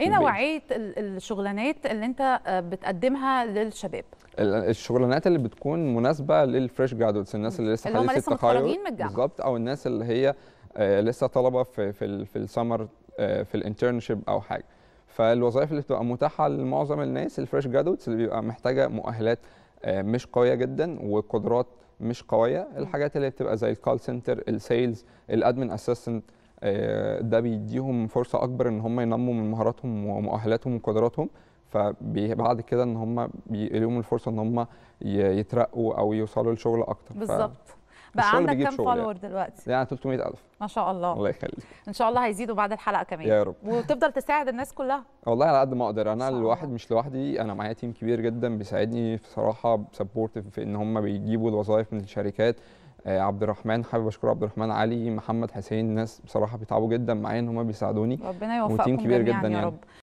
ايه نوعيه الشغلانات اللي انت آه، بتقدمها للشباب الشغلانات اللي بتكون مناسبه للفريش جرادوتس الناس اللي لسه من الجامعه بالظبط او الناس اللي هي آه، لسه طلبه في في في السمر آه، في الانترنشيب او حاجه فالوظائف اللي بتبقى متاحه لمعظم الناس الفريش جرادوتس اللي بيبقى محتاجه مؤهلات مش قويه جدا وقدرات مش قويه الحاجات اللي بتبقى زي الكول سنتر السيلز الادمن اسيستنت آه، ده بيديهم فرصه اكبر ان هم ينموا من مهاراتهم ومؤهلاتهم وقدراتهم فبعد كده ان هم بيقلهم الفرصه ان هم يترقوا او يوصلوا لشغل اكتر بالظبط بقى عندك كام فولور يعني. دلوقتي؟ يعني 300000 ما شاء الله الله يخليك ان شاء الله هيزيدوا بعد الحلقه كمان يا رب وتفضل تساعد الناس كلها والله على قد ما اقدر انا الواحد مش لوحدي انا معايا تيم كبير جدا بيساعدني بصراحه سبورتيف في ان هم بيجيبوا الوظائف من الشركات آه، عبد الرحمن حابب اشكر عبد الرحمن علي محمد حسين ناس بصراحه بيتعبوا جدا معايا ان هم بيساعدوني ربنا يوفقكم كبير جدا يعني.